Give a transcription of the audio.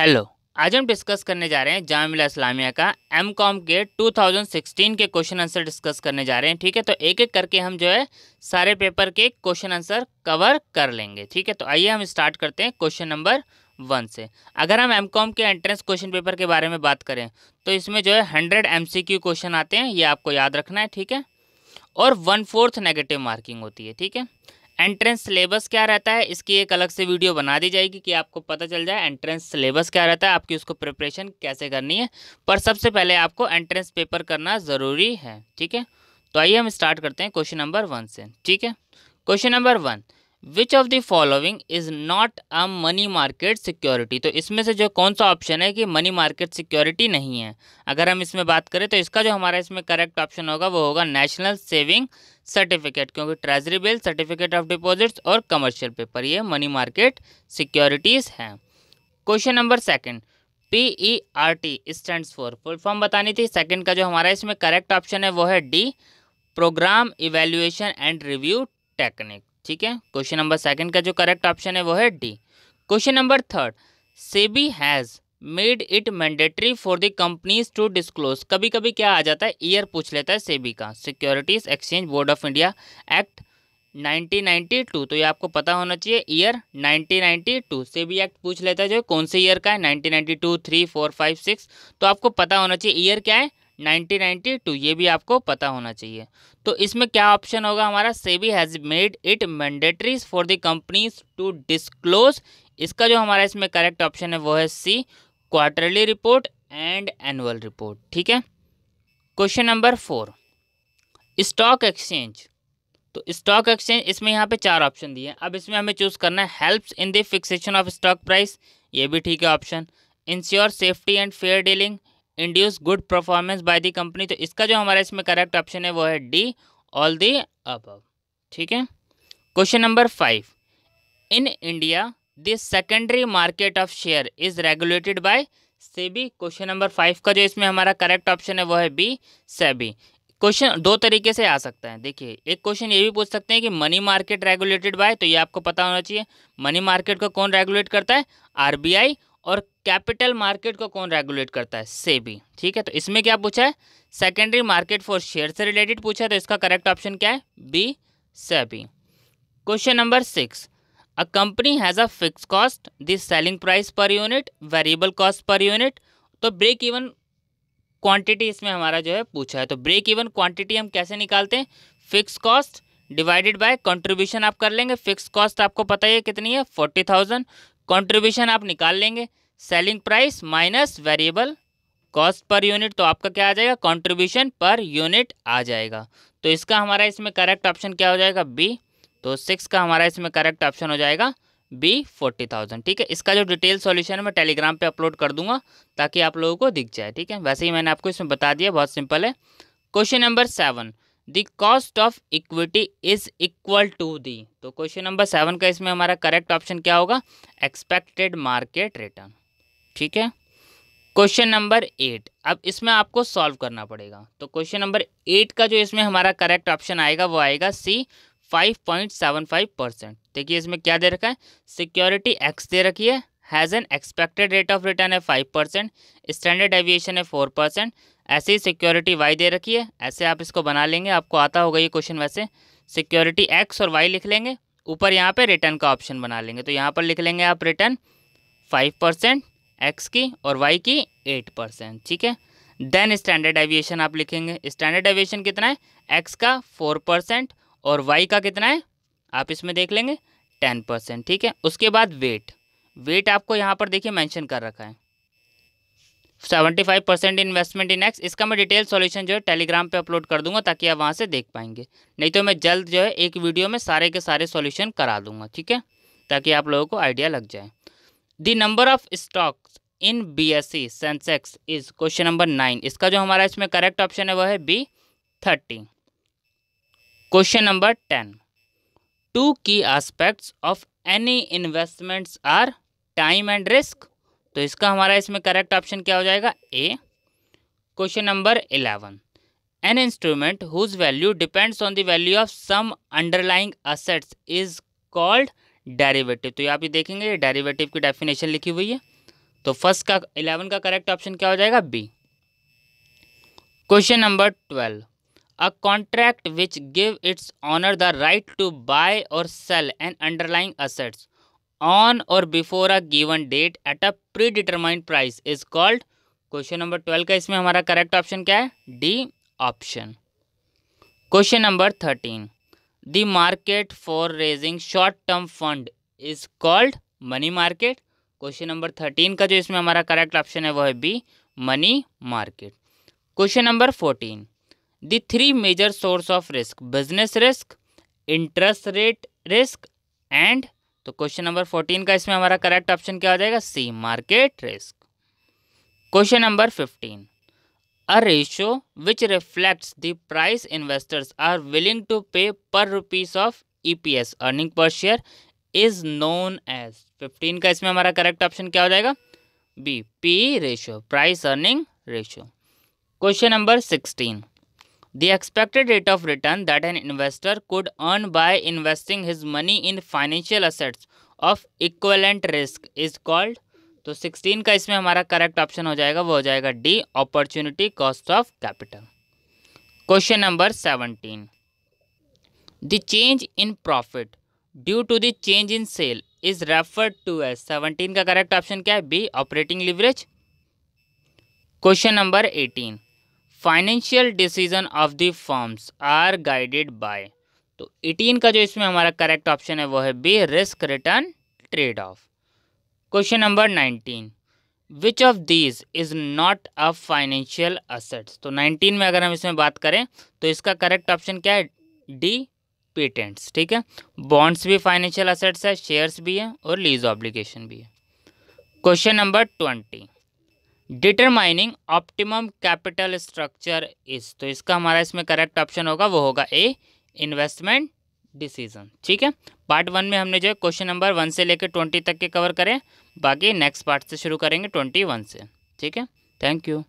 hello आज हम discuss करने जा रहे हैं जामिला इस्लामिया का एम कॉम के 2016 के क्वेश्चन आंसर डिस्कस करने जा रहे हैं ठीक है तो एक एक करके हम जो है सारे पेपर के क्वेश्चन आंसर कवर कर लेंगे ठीक है तो आइए हम स्टार्ट करते हैं क्वेश्चन नंबर वन से अगर हम एम कॉम के एंट्रेंस क्वेश्चन पेपर के बारे में बात करें तो इसमें जो है hundred M C Q question आते हैं ये आपको याद रखना है ठीक है और वन फोर्थ नेगेटिव मार्किंग होती है ठीक है एंट्रेंस सिलेबस क्या रहता है इसकी एक अलग से वीडियो बना दी जाएगी कि आपको पता चल जाए एंट्रेंस सिलेबस क्या रहता है आपकी उसको प्रिपरेशन कैसे करनी है पर सबसे पहले आपको एंट्रेंस पेपर करना ज़रूरी है ठीक है तो आइए हम स्टार्ट करते हैं क्वेश्चन नंबर वन से ठीक है question number one which of the following is not a money market security तो इसमें से जो कौन सा ऑप्शन है कि मनी मार्केट सिक्योरिटी नहीं है अगर हम इसमें बात करें तो इसका जो हमारा इसमें करेक्ट ऑप्शन होगा वो होगा नेशनल सेविंग सर्टिफिकेट क्योंकि treasury bill certificate of deposits और कमर्शियल पेपर ये मनी मार्केट सिक्योरिटीज़ हैं question number second P E R T stand for full form बतानी थी सेकेंड का जो हमारा इसमें करेक्ट ऑप्शन है वो है D programme evaluation and review technique ठीक है क्वेश्चन नंबर सेकंड का जो करेक्ट ऑप्शन है वो है D question number third SEBI has made it mandatory for the companies to disclose कभी कभी क्या आ जाता है ईयर पूछ लेता है सेबी का securities exchange board of India act 1992 तो ये आपको पता होना चाहिए ईयर 1992 सेबी एक्ट पूछ लेता है जो कौन से ईयर का है 1992 थ्री फोर फाइव सिक्स तो आपको पता होना चाहिए ईयर क्या है 1992 ये भी आपको पता होना चाहिए तो इसमें क्या ऑप्शन होगा हमारा SEBI has made it mandatory for the companies to disclose इसका जो हमारा इसमें करेक्ट ऑप्शन है वो है C quarterly report and annual report ठीक है question number four stock exchange तो स्टॉक एक्सचेंज इसमें यहाँ पे चार ऑप्शन दिए हैं अब इसमें हमें चूज़ करना है helps in the fixation of stock price ये भी ठीक है option ensure safety and fair dealing induce good performance by the company तो इसका जो हमारा इसमें करेक्ट ऑप्शन है वो है डी ऑल दी अब ठीक है question number five in India the secondary market of share is regulated by SEBI question number five का जो इसमें हमारा करेक्ट ऑप्शन है वो है बी सेबी क्वेश्चन दो तरीके से आ सकता है देखिए एक क्वेश्चन ये भी पूछ सकते हैं कि मनी मार्केट रेगुलेटेड बाय तो ये आपको पता होना चाहिए मनी मार्केट को कौन रेगुलेट करता है आरबीआई और कैपिटल मार्केट को कौन रेगुलेट करता है सेबी ठीक है तो इसमें क्या पूछा है सेकेंडरी मार्केट फॉर शेयर से रिलेटेड पूछा है तो इसका करेक्ट ऑप्शन क्या है B SEBI question number six a company has a fix cost this selling price per unit variable cost per unit तो ब्रेक इवन क्वांटिटी इसमें हमारा जो है पूछा है तो ब्रेक इवन क्वांटिटी हम कैसे निकालते हैं fix cost divided by contribution आप कर लेंगे फिक्स कॉस्ट आपको पता ही है कितनी है फोर्टी थाउजेंड कंट्रीब्यूशन आप निकाल लेंगे selling price minus variable cost per unit तो आपका क्या आ जाएगा कंट्रीब्यूशन पर यूनिट आ जाएगा तो इसका हमारा इसमें करेक्ट ऑप्शन क्या हो जाएगा बी तो सिक्स का हमारा इसमें करेक्ट ऑप्शन हो जाएगा बी फोर्टी थाउजेंड ठीक है इसका जो डिटेल सॉल्यूशन मैं टेलीग्राम पे अपलोड कर दूंगा ताकि आप लोगों को दिख जाए ठीक है वैसे ही मैंने आपको इसमें बता दिया बहुत सिंपल है question number seven the cost of equity is equal to the तो क्वेश्चन नंबर सेवन का इसमें हमारा करेक्ट ऑप्शन क्या होगा एक्सपेक्टेड मार्केट रिटर्न ठीक है क्वेश्चन नंबर एट अब इसमें आपको सॉल्व करना पड़ेगा तो क्वेश्चन नंबर एट का जो इसमें हमारा करेक्ट ऑप्शन आएगा वो आएगा C five point seven five percent देखिए इसमें क्या दे रखा है सिक्योरिटी एक्स दे रखी है has an expected rate of return है फाइव परसेंट स्टैंडर्ड एविएशन है फोर परसेंट ऐसे ही सिक्योरिटी वाई दे रखी है ऐसे आप इसको बना लेंगे आपको आता होगा ये क्वेश्चन वैसे सिक्योरिटी एक्स और वाई लिख लेंगे ऊपर यहाँ पे रिटर्न का ऑप्शन बना लेंगे तो यहाँ पर लिख लेंगे आप रिटर्न फाइव परसेंट एक्स की और वाई की एट परसेंट ठीक है देन स्टैंडर्ड एविएशन आप लिखेंगे स्टैंडर्ड एविएशन कितना है एक्स का फोर परसेंट और वाई का कितना है आप इसमें देख लेंगे टेन परसेंट ठीक है उसके बाद वेट वेट आपको यहाँ पर देखिए मेंशन कर रखा है seventy five percent investment in X इसका मैं डिटेल सॉल्यूशन जो है टेलीग्राम पे अपलोड कर दूंगा ताकि आप वहाँ से देख पाएंगे नहीं तो मैं जल्द जो है एक वीडियो में सारे के सारे सॉल्यूशन करा दूंगा ठीक है ताकि आप लोगों को आइडिया लग जाए the number of stocks in B S C Sensex is question number nine इसका जो हमारा इसमें करेक्ट ऑप्शन है वह है B thirty question number ten two key aspects of any investments are time and risk तो इसका हमारा इसमें करेक्ट ऑप्शन क्या हो जाएगा A question number eleven an instrument whose value depends on the value of some underlying assets is called derivative तो आप ये देखेंगे डेरिवेटिव की डेफिनेशन लिखी हुई है तो फर्स्ट का इलेवन का करेक्ट ऑप्शन क्या हो जाएगा B question number twelve a contract which give its owner the right to buy or sell an underlying assets on or before a given date at a predetermined price is called question number twelve का इसमें हमारा correct option क्या है D option question number thirteen the market for raising short term fund is called money market question number thirteen का जो इसमें हमारा correct option है वह है B money market question number fourteen the three major source of risk business risk interest rate risk and तो question number fourteen का इसमें हमारा करेक्ट ऑप्शन क्या हो जाएगा C market risk question number fifteen a ratio which reflects the price investors are willing to pay per rupees of EPS earning per share is known as fifteen का इसमें हमारा correct option क्या हो जाएगा B P ratio price earning ratio question number sixteen The expected rate of return that an investor could earn by investing his money in financial assets of equivalent risk is called तो 16 का इसमें हमारा correct option हो जाएगा वो हो जाएगा D opportunity cost of capital question number 17 the change in profit due to the change in sale is referred to as 17 का करेक्ट ऑप्शन क्या है B operating leverage question number eighteen financial decision of the forms are guided by तो eighteen का जो इसमें हमारा correct option है वो है B risk return trade off question number nineteen which of these is not a financial assets तो nineteen में अगर हम इसमें बात करें तो इसका करेक्ट ऑप्शन क्या है डी पेटेंट्स ठीक है बॉन्ड्स भी फाइनेंशियल असेट्स है शेयर्स भी हैं और लीज ऑब्लिगेशन भी है question number twenty determining optimum capital structure is तो इसका हमारा इसमें करेक्ट ऑप्शन होगा वो होगा ए इन्वेस्टमेंट डिसीजन ठीक है पार्ट वन में हमने जो है क्वेश्चन नंबर वन से लेकर ट्वेंटी तक के कवर करें बाकी नेक्स्ट पार्ट से शुरू करेंगे ट्वेंटी वन से ठीक है थैंक यू